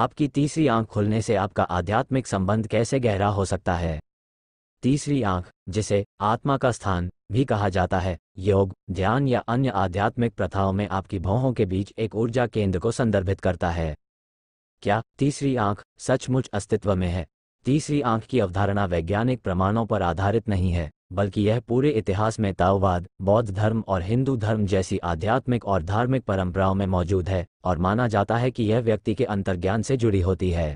आपकी तीसरी आंख खुलने से आपका आध्यात्मिक संबंध कैसे गहरा हो सकता है तीसरी आंख जिसे आत्मा का स्थान भी कहा जाता है योग ध्यान या अन्य आध्यात्मिक प्रथाओं में आपकी भौहों के बीच एक ऊर्जा केंद्र को संदर्भित करता है क्या तीसरी आंख सचमुच अस्तित्व में है तीसरी आंख की अवधारणा वैज्ञानिक प्रमाणों पर आधारित नहीं है बल्कि यह पूरे इतिहास में ताओवाद बौद्ध धर्म और हिंदू धर्म जैसी आध्यात्मिक और धार्मिक परंपराओं में मौजूद है और माना जाता है कि यह व्यक्ति के अंतर्ज्ञान से जुड़ी होती है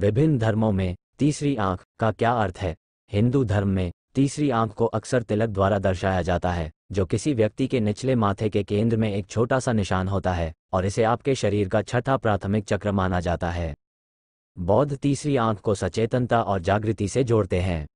विभिन्न धर्मों में तीसरी आंख का क्या अर्थ है हिंदू धर्म में तीसरी आंख को अक्सर तिलक द्वारा दर्शाया जाता है जो किसी व्यक्ति के निचले माथे के केंद्र में एक छोटा सा निशान होता है और इसे आपके शरीर का छठा प्राथमिक चक्र माना जाता है बौद्ध तीसरी आंख को सचेतनता और जागृति से जोड़ते हैं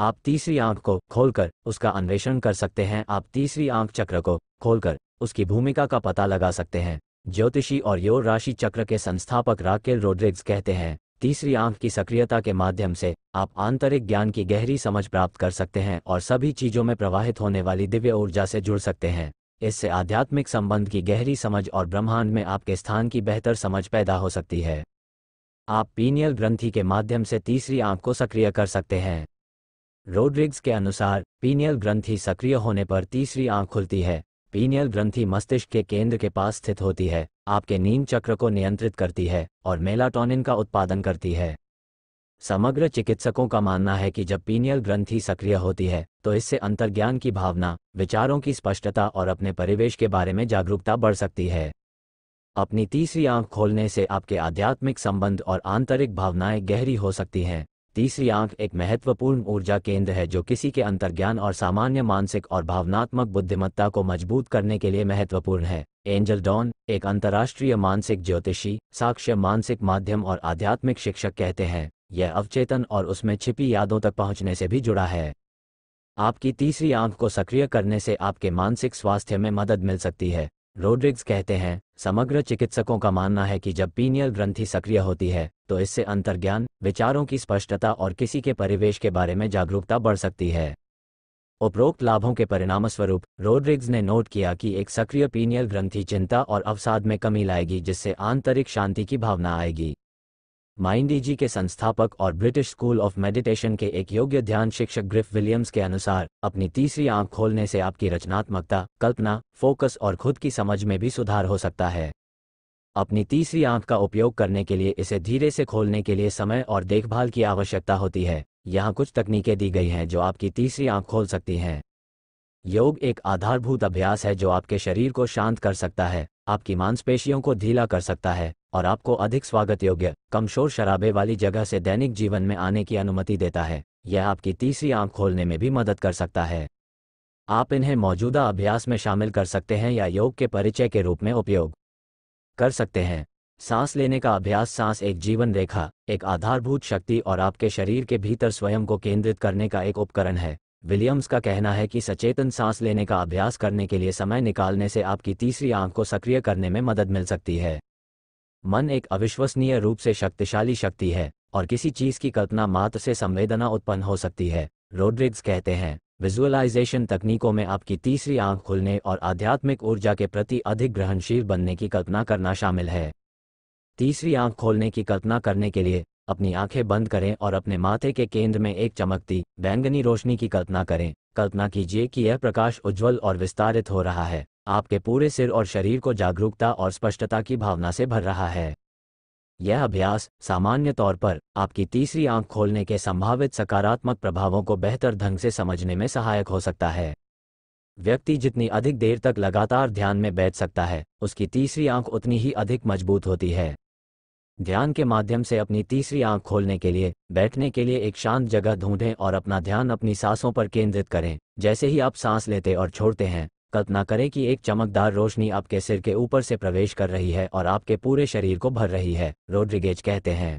आप तीसरी आंख को खोलकर उसका अन्वेषण कर सकते हैं आप तीसरी आंख चक्र को खोलकर उसकी भूमिका का पता लगा सकते हैं ज्योतिषी और योर राशि चक्र के संस्थापक राकेल रोड्रिग्स कहते हैं तीसरी आंख की सक्रियता के माध्यम से आप आंतरिक ज्ञान की गहरी समझ प्राप्त कर सकते हैं और सभी चीजों में प्रवाहित होने वाली दिव्य ऊर्जा से जुड़ सकते हैं इससे आध्यात्मिक संबंध की गहरी समझ और ब्रह्मांड में आपके स्थान की बेहतर समझ पैदा हो सकती है आप पीनियल ग्रंथि के माध्यम से तीसरी आंख को सक्रिय कर सकते हैं रोड्रिग्स के अनुसार पीनियल ग्रंथि सक्रिय होने पर तीसरी आंख खुलती है पीनियल ग्रंथि मस्तिष्क के केंद्र के पास स्थित होती है आपके नींद चक्र को नियंत्रित करती है और मेलाटोनिन का उत्पादन करती है समग्र चिकित्सकों का मानना है कि जब पीनियल ग्रंथि सक्रिय होती है तो इससे अंतर्ज्ञान की भावना विचारों की स्पष्टता और अपने परिवेश के बारे में जागरूकता बढ़ सकती है अपनी तीसरी आंख खोलने से आपके आध्यात्मिक संबंध और आंतरिक भावनाएं गहरी हो सकती हैं तीसरी आंख एक महत्वपूर्ण ऊर्जा केंद्र है जो किसी के अंतर्ज्ञान और सामान्य मानसिक और भावनात्मक बुद्धिमत्ता को मजबूत करने के लिए महत्वपूर्ण है एंजल डॉन एक अंतर्राष्ट्रीय मानसिक ज्योतिषी साक्ष्य मानसिक माध्यम और आध्यात्मिक शिक्षक कहते हैं यह अवचेतन और उसमें छिपी यादों तक पहुंचने से भी जुड़ा है आपकी तीसरी आंख को सक्रिय करने से आपके मानसिक स्वास्थ्य में मदद मिल सकती है रोड्रिग्स कहते हैं समग्र चिकित्सकों का मानना है कि जब पीनियल ग्रंथि सक्रिय होती है तो इससे अंतर्ज्ञान विचारों की स्पष्टता और किसी के परिवेश के बारे में जागरूकता बढ़ सकती है उपरोक्त लाभों के परिणामस्वरूप रोड्रिग्स ने नोट किया कि एक सक्रिय पीनियल ग्रंथि चिंता और अवसाद में कमी लाएगी जिससे आंतरिक शांति की भावना आएगी माइंडीजी के संस्थापक और ब्रिटिश स्कूल ऑफ मेडिटेशन के एक योग्य ध्यान शिक्षक ग्रिफ विलियम्स के अनुसार अपनी तीसरी आंख खोलने से आपकी रचनात्मकता कल्पना फोकस और खुद की समझ में भी सुधार हो सकता है अपनी तीसरी आंख का उपयोग करने के लिए इसे धीरे से खोलने के लिए समय और देखभाल की आवश्यकता होती है यहाँ कुछ तकनीकें दी गई हैं जो आपकी तीसरी आंख खोल सकती हैं योग एक आधारभूत अभ्यास है जो आपके शरीर को शांत कर सकता है आपकी मांसपेशियों को ढीला कर सकता है और आपको अधिक स्वागत योग्य कमशोर शराबे वाली जगह से दैनिक जीवन में आने की अनुमति देता है यह आपकी तीसरी आंख खोलने में भी मदद कर सकता है आप इन्हें मौजूदा अभ्यास में शामिल कर सकते हैं या योग के परिचय के रूप में उपयोग कर सकते हैं सांस लेने का अभ्यास सांस एक जीवन रेखा एक आधारभूत शक्ति और आपके शरीर के भीतर स्वयं को केंद्रित करने का एक उपकरण है विलियम्स का कहना है कि सचेतन सांस लेने का अभ्यास करने के लिए समय निकालने से आपकी तीसरी आंख को सक्रिय करने में मदद मिल सकती है मन एक अविश्वसनीय रूप से शक्तिशाली शक्ति है और किसी चीज की कल्पना मात्र से संवेदना उत्पन्न हो सकती है रोड्रिग्स कहते हैं विजुअलाइजेशन तकनीकों में आपकी तीसरी आंख खुलने और आध्यात्मिक ऊर्जा के प्रति अधिक ग्रहणशील बनने की कल्पना करना शामिल है तीसरी आंख खोलने की कल्पना करने के लिए अपनी आंखें बंद करें और अपने माथे के केंद्र में एक चमकती बैंगनी रोशनी की कल्पना करें कल्पना कीजिए कि यह प्रकाश उज्जवल और विस्तारित हो रहा है आपके पूरे सिर और शरीर को जागरूकता और स्पष्टता की भावना से भर रहा है यह अभ्यास सामान्य तौर पर आपकी तीसरी आंख खोलने के संभावित सकारात्मक प्रभावों को बेहतर ढंग से समझने में सहायक हो सकता है व्यक्ति जितनी अधिक देर तक लगातार ध्यान में बैठ सकता है उसकी तीसरी आंख उतनी ही अधिक मजबूत होती है ध्यान के माध्यम से अपनी तीसरी आंख खोलने के लिए बैठने के लिए एक शांत जगह ढूंढें और अपना ध्यान अपनी सांसों पर केंद्रित करें जैसे ही आप सांस लेते और छोड़ते हैं कल्पना करें कि एक चमकदार रोशनी आपके सिर के ऊपर से प्रवेश कर रही है और आपके पूरे शरीर को भर रही है रोड्रिगेज कहते हैं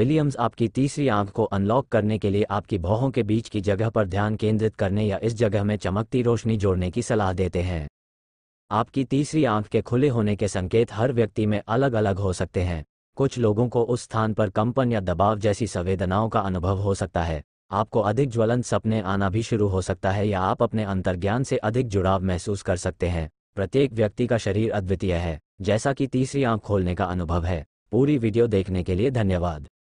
विलियम्स आपकी तीसरी आंख को अनलॉक करने के लिए आपकी भौहों के बीच की जगह पर ध्यान केंद्रित करने या इस जगह में चमकती रोशनी जोड़ने की सलाह देते हैं आपकी तीसरी आंख के खुले होने के संकेत हर व्यक्ति में अलग अलग हो सकते हैं कुछ लोगों को उस स्थान पर कंपन या दबाव जैसी संवेदनाओं का अनुभव हो सकता है आपको अधिक ज्वलन सपने आना भी शुरू हो सकता है या आप अपने अंतर्ज्ञान से अधिक जुड़ाव महसूस कर सकते हैं प्रत्येक व्यक्ति का शरीर अद्वितीय है जैसा कि तीसरी आंख खोलने का अनुभव है पूरी वीडियो देखने के लिए धन्यवाद